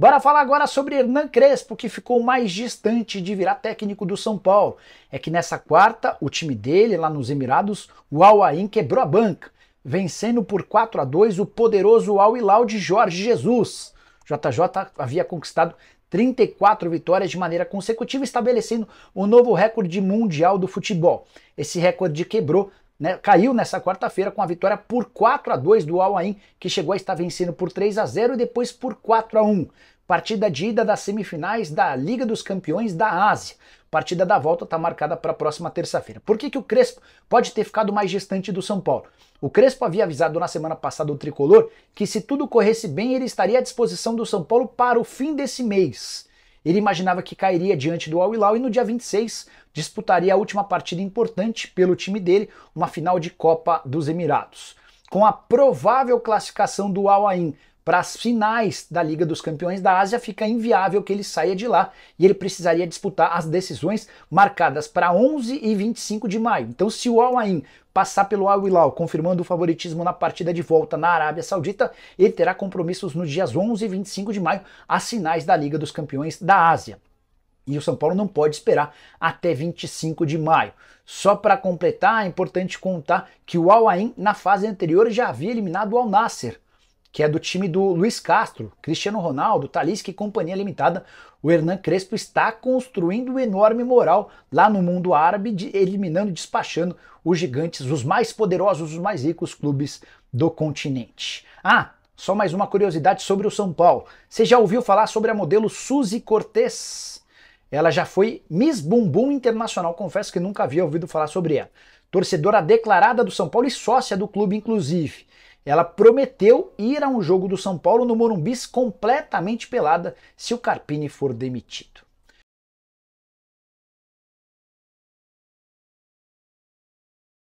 Bora falar agora sobre Hernan Crespo, que ficou mais distante de virar técnico do São Paulo. É que nessa quarta, o time dele, lá nos Emirados, o Al Ain quebrou a banca, vencendo por 4 a 2 o poderoso Al Hilal de Jorge Jesus. JJ havia conquistado 34 vitórias de maneira consecutiva, estabelecendo o novo recorde mundial do futebol. Esse recorde quebrou né, caiu nessa quarta-feira com a vitória por 4 a 2 do Al Ain, que chegou a estar vencendo por 3 a 0 e depois por 4 a 1. Partida de ida das semifinais da Liga dos Campeões da Ásia. Partida da volta está marcada para a próxima terça-feira. Por que, que o Crespo pode ter ficado mais distante do São Paulo? O Crespo havia avisado na semana passada o tricolor que se tudo corresse bem, ele estaria à disposição do São Paulo para o fim desse mês. Ele imaginava que cairia diante do Al Hilal e no dia 26 disputaria a última partida importante pelo time dele, uma final de Copa dos Emirados. Com a provável classificação do Al Ain para as finais da Liga dos Campeões da Ásia, fica inviável que ele saia de lá e ele precisaria disputar as decisões marcadas para 11 e 25 de maio. Então, se o Al Ain passar pelo Al Hilal, confirmando o favoritismo na partida de volta na Arábia Saudita, ele terá compromissos nos dias 11 e 25 de maio, as finais da Liga dos Campeões da Ásia. E o São Paulo não pode esperar até 25 de maio. Só para completar, é importante contar que o Al Ain na fase anterior já havia eliminado o Al Nasser que é do time do Luiz Castro, Cristiano Ronaldo, Talisca e Companhia Limitada. O Hernan Crespo está construindo enorme moral lá no mundo árabe, de, eliminando e despachando os gigantes, os mais poderosos, os mais ricos clubes do continente. Ah, só mais uma curiosidade sobre o São Paulo. Você já ouviu falar sobre a modelo Suzy Cortez? Ela já foi Miss Bumbum Internacional, confesso que nunca havia ouvido falar sobre ela. Torcedora declarada do São Paulo e sócia do clube, inclusive ela prometeu ir a um jogo do São Paulo no Morumbis completamente pelada se o Carpini for demitido.